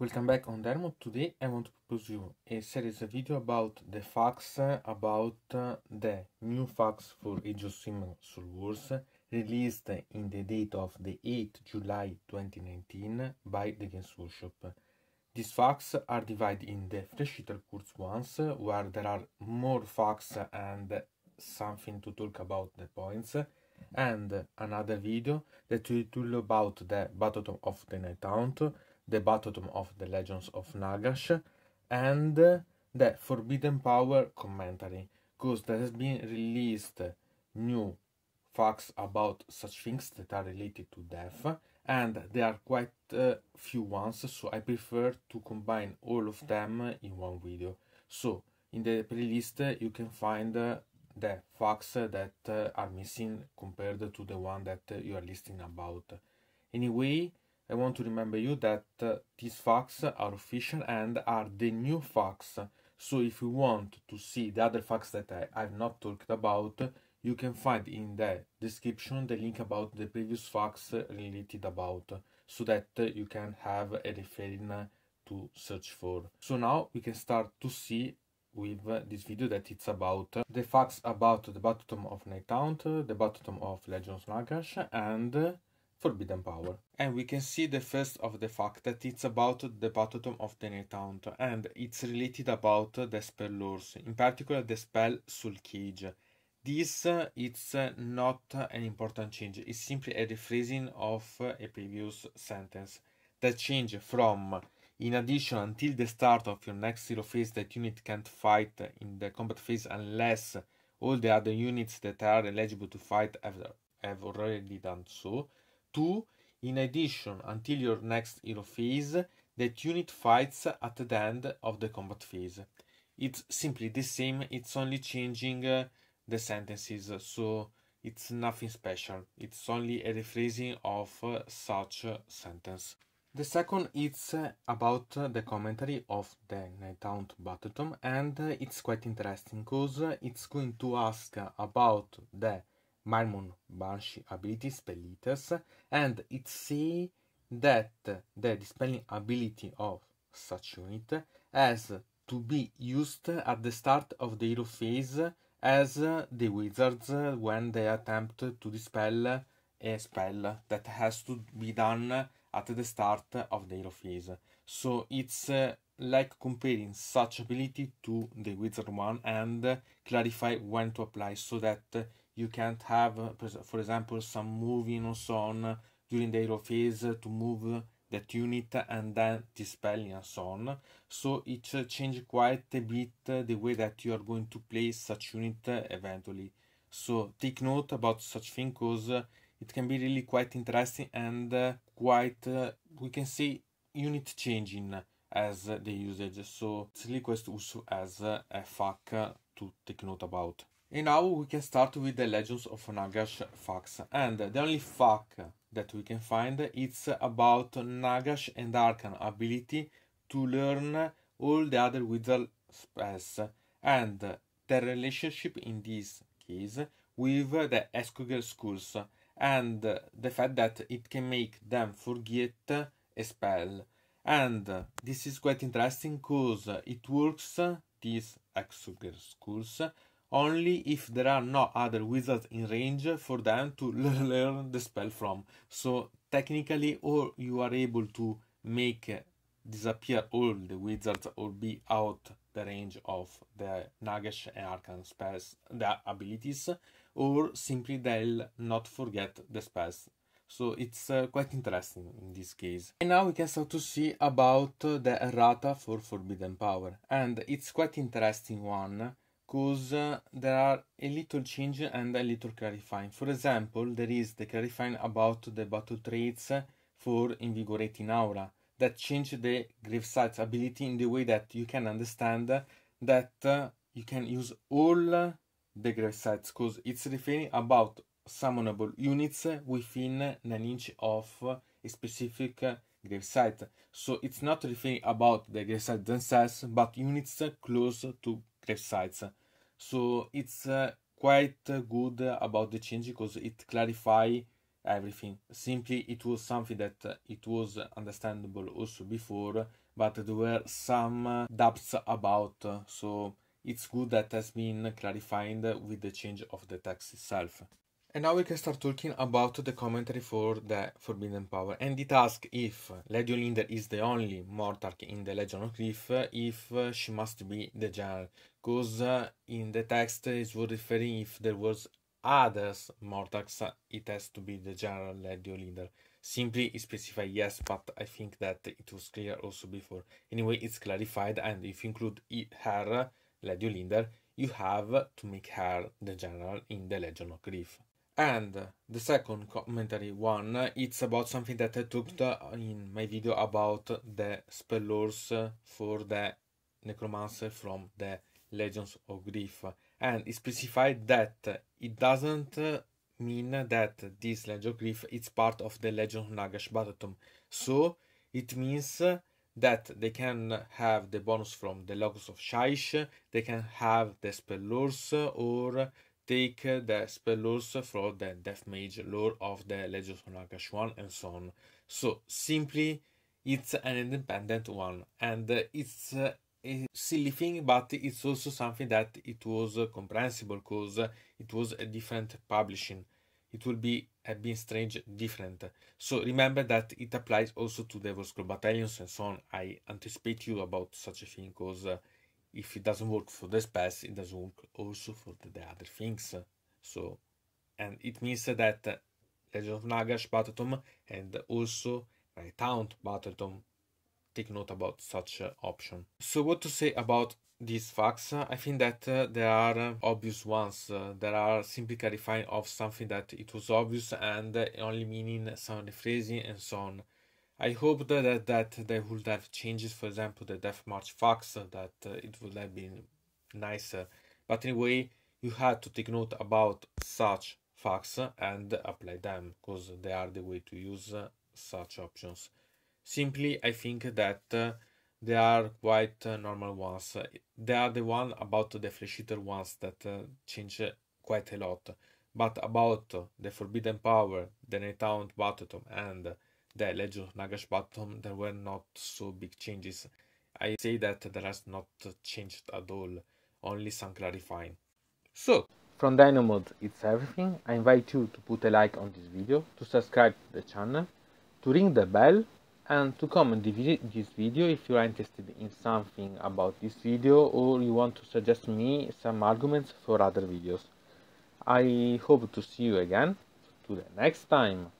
Welcome back on Dermo. Today I want to propose you a series of video about the facts about the new facts for Age of Sim Soul Wars released in the date of the 8th July 2019 by the Games Workshop. These facts are divided in the Freschiter Course ones, where there are more facts and something to talk about the points, and another video that will talk about the Battle of the Night Hunt, the Battle of the Legends of Nagash, and the Forbidden Power commentary, because there has been released new facts about such things that are related to death, and there are quite few ones, so I prefer to combine all of them in one video. So, in the playlist, you can find the facts that are missing compared to the one that you are listening about. Anyway, I want to remember you that uh, these facts are official and are the new facts. So if you want to see the other facts that I, I've not talked about, you can find in the description the link about the previous facts related about, so that uh, you can have a reference to search for. So now we can start to see with uh, this video that it's about uh, the facts about the bottom of Night Hunt, the bottom of Legends Nagash, and Forbidden Power. And we can see the first of the fact that it's about the bottom of the night hunt, and it's related about the spell lures, in particular the spell Soul Cage. This uh, it's uh, not an important change, it's simply a rephrasing of uh, a previous sentence. The change from in addition until the start of your next zero phase that unit can't fight in the combat phase unless all the other units that are eligible to fight have, have already done so 2. In addition, until your next hero phase, that unit fights at the end of the combat phase. It's simply the same, it's only changing uh, the sentences, so it's nothing special. It's only a rephrasing of uh, such sentence. The second is about the commentary of the Nighthound Battle and it's quite interesting because it's going to ask about the Marmon Banshee ability Spellitas, and it say that the dispelling ability of such unit has to be used at the start of the hero phase as the wizards when they attempt to dispel a spell that has to be done at the start of the hero phase. So it's uh, like comparing such ability to the wizard one and clarify when to apply so that you can't have, uh, for example, some moving or so on during the hero phase to move that unit and then dispelling and so on. So it changes quite a bit the way that you are going to play such unit eventually. So take note about such thing because it can be really quite interesting and uh, quite, uh, we can say, unit changing as the usage. So it's really quite useful as a fact to take note about. And now we can start with the Legends of Nagash facts. And the only fact that we can find is about Nagash and Arkan ability to learn all the other wizard spells and the relationship in this case with the Eskuger schools and the fact that it can make them forget a spell. And this is quite interesting because it works, these Eskuger schools, only if there are no other wizards in range for them to learn the spell from. So technically, or you are able to make uh, disappear all the wizards or be out the range of the Nagash and Arcan spells, their abilities, or simply they'll not forget the spells. So it's uh, quite interesting in this case. And now we can start to see about uh, the errata for Forbidden Power. And it's quite interesting one because uh, there are a little change and a little clarifying. For example, there is the clarifying about the battle traits for Invigorating Aura that change the Gravesight's ability in the way that you can understand that uh, you can use all the Gravesites because it's referring about summonable units within 9 inch of a specific gravesite. So it's not referring about the gravesite themselves, but units close to sites. So it's uh, quite uh, good about the change because it clarify everything. Simply, it was something that uh, it was understandable also before, but there were some uh, doubts about. So it's good that has been clarified with the change of the text itself. And now we can start talking about the commentary for the Forbidden Power. And it asks if Lady Olinda is the only Mortarch in the Legend of Grief, if she must be the general. Because uh, in the text it was referring if there was others Mortarchs, uh, it has to be the general Lady Olinda. Simply specify yes, but I think that it was clear also before. Anyway, it's clarified, and if you include her, Lady Olinda, you have to make her the general in the Legend of Grief. And the second commentary one, it's about something that I talked in my video about the spellors for the necromancer from the Legends of Grief. And it specified that it doesn't mean that this Legend of Grief is part of the Legend of Nagash Batatum. So it means that they can have the bonus from the Logos of Shaish, they can have the spellors or take the spell laws from the Death Mage lore of the Legends of Nakashuan and so on. So simply, it's an independent one, and it's uh, a silly thing, but it's also something that it was uh, comprehensible because it was a different publishing. It will be a bit strange different. So remember that it applies also to Devil's Club Battalions and so on. I anticipate you about such a thing because uh, if it doesn't work for the space, it doesn't work also for the, the other things. So, and it means that Legend of Nagash Batatom and also Rhytown Batatom take note about such uh, option. So what to say about these facts? I think that uh, there are uh, obvious ones. Uh, there are simply clarifying of something that it was obvious and only meaning some rephrasing and so on. I hope that, that, that they would have changes, for example, the Death March Fox, that uh, it would have been nicer. But anyway, you had to take note about such facts and apply them, because they are the way to use uh, such options. Simply, I think that uh, they are quite uh, normal ones. They are the one about the Fleshiter ones that uh, change quite a lot. But about the Forbidden Power, the Night Hound and the Ledger Nagash bottom, there were not so big changes. I say that there has not changed at all, only some clarifying. So, from Dynamod it's everything. I invite you to put a like on this video, to subscribe to the channel, to ring the bell and to comment this video if you are interested in something about this video or you want to suggest me some arguments for other videos. I hope to see you again. To the next time.